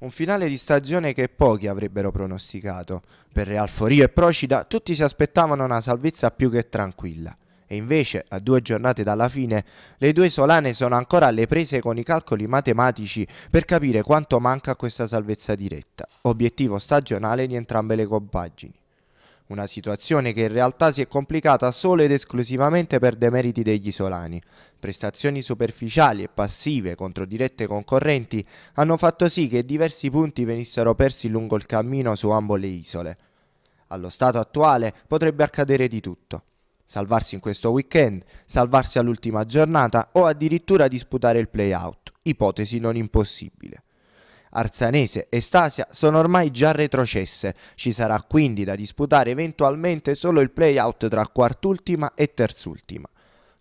Un finale di stagione che pochi avrebbero pronosticato. Per Real Forio e Procida tutti si aspettavano una salvezza più che tranquilla. E invece, a due giornate dalla fine, le due solane sono ancora alle prese con i calcoli matematici per capire quanto manca a questa salvezza diretta, obiettivo stagionale di entrambe le compagini una situazione che in realtà si è complicata solo ed esclusivamente per demeriti degli isolani. Prestazioni superficiali e passive contro dirette concorrenti hanno fatto sì che diversi punti venissero persi lungo il cammino su ambo le isole. Allo stato attuale potrebbe accadere di tutto. Salvarsi in questo weekend, salvarsi all'ultima giornata o addirittura disputare il play-out, ipotesi non impossibile. Arsanese e Stasia sono ormai già retrocesse, ci sarà quindi da disputare eventualmente solo il play-out tra quart'ultima e terzultima.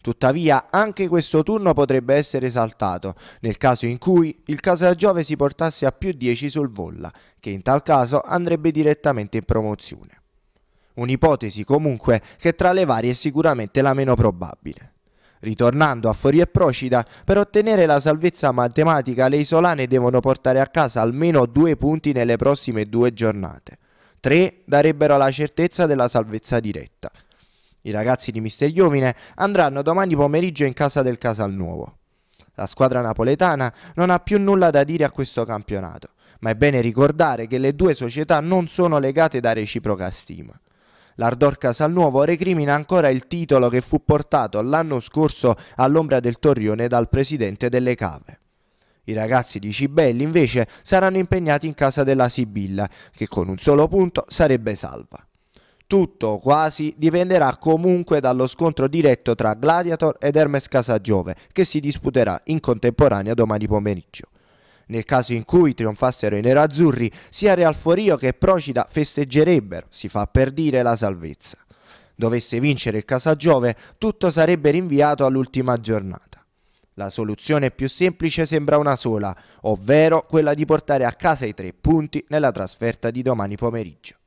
Tuttavia anche questo turno potrebbe essere saltato, nel caso in cui il Casagiove si portasse a più 10 sul Volla, che in tal caso andrebbe direttamente in promozione. Un'ipotesi comunque che tra le varie è sicuramente la meno probabile. Ritornando a Forie e Procida, per ottenere la salvezza matematica le isolane devono portare a casa almeno due punti nelle prossime due giornate. Tre darebbero la certezza della salvezza diretta. I ragazzi di Mistergiovine andranno domani pomeriggio in casa del Casalnuovo. La squadra napoletana non ha più nulla da dire a questo campionato, ma è bene ricordare che le due società non sono legate da reciproca stima. L'Ardor Casalnuovo recrimina ancora il titolo che fu portato l'anno scorso all'ombra del Torrione dal presidente delle cave. I ragazzi di Cibelli invece saranno impegnati in casa della Sibilla, che con un solo punto sarebbe salva. Tutto, quasi, dipenderà comunque dallo scontro diretto tra Gladiator ed Hermes Casagiove, che si disputerà in contemporanea domani pomeriggio. Nel caso in cui trionfassero i nerazzurri, sia Real Forio che Procida festeggerebbero, si fa per dire, la salvezza. Dovesse vincere il Casagiove, tutto sarebbe rinviato all'ultima giornata. La soluzione più semplice sembra una sola, ovvero quella di portare a casa i tre punti nella trasferta di domani pomeriggio.